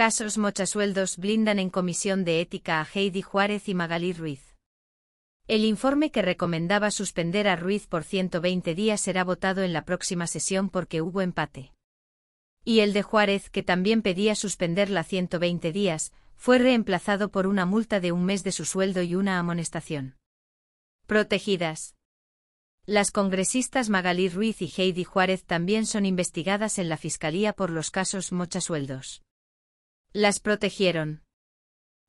Casos mochasueldos blindan en comisión de ética a Heidi Juárez y Magalí Ruiz. El informe que recomendaba suspender a Ruiz por 120 días será votado en la próxima sesión porque hubo empate. Y el de Juárez, que también pedía suspenderla 120 días, fue reemplazado por una multa de un mes de su sueldo y una amonestación. Protegidas. Las congresistas Magalí Ruiz y Heidi Juárez también son investigadas en la Fiscalía por los casos mochasueldos. Las protegieron.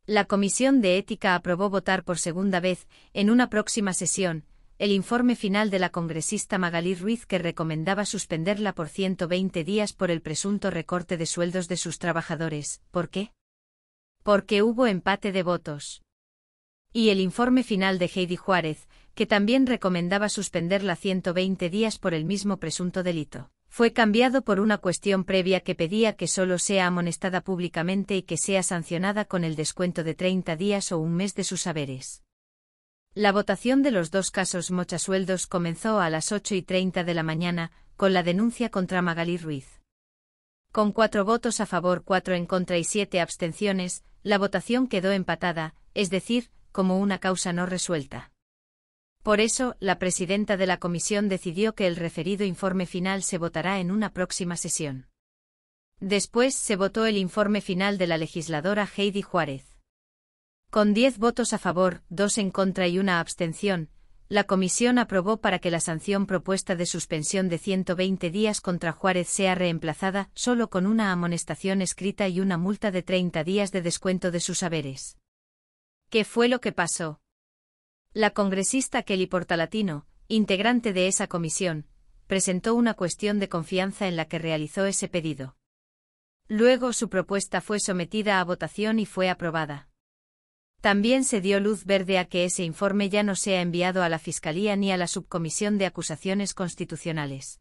La Comisión de Ética aprobó votar por segunda vez, en una próxima sesión, el informe final de la congresista Magalí Ruiz que recomendaba suspenderla por 120 días por el presunto recorte de sueldos de sus trabajadores. ¿Por qué? Porque hubo empate de votos. Y el informe final de Heidi Juárez, que también recomendaba suspenderla 120 días por el mismo presunto delito fue cambiado por una cuestión previa que pedía que solo sea amonestada públicamente y que sea sancionada con el descuento de 30 días o un mes de sus haberes. La votación de los dos casos mochasueldos comenzó a las 8 y 30 de la mañana, con la denuncia contra Magalí Ruiz. Con cuatro votos a favor, cuatro en contra y siete abstenciones, la votación quedó empatada, es decir, como una causa no resuelta. Por eso, la presidenta de la comisión decidió que el referido informe final se votará en una próxima sesión. Después se votó el informe final de la legisladora Heidi Juárez. Con diez votos a favor, dos en contra y una abstención, la comisión aprobó para que la sanción propuesta de suspensión de 120 días contra Juárez sea reemplazada solo con una amonestación escrita y una multa de 30 días de descuento de sus haberes. ¿Qué fue lo que pasó? La congresista Kelly Portalatino, integrante de esa comisión, presentó una cuestión de confianza en la que realizó ese pedido. Luego su propuesta fue sometida a votación y fue aprobada. También se dio luz verde a que ese informe ya no sea enviado a la Fiscalía ni a la Subcomisión de Acusaciones Constitucionales.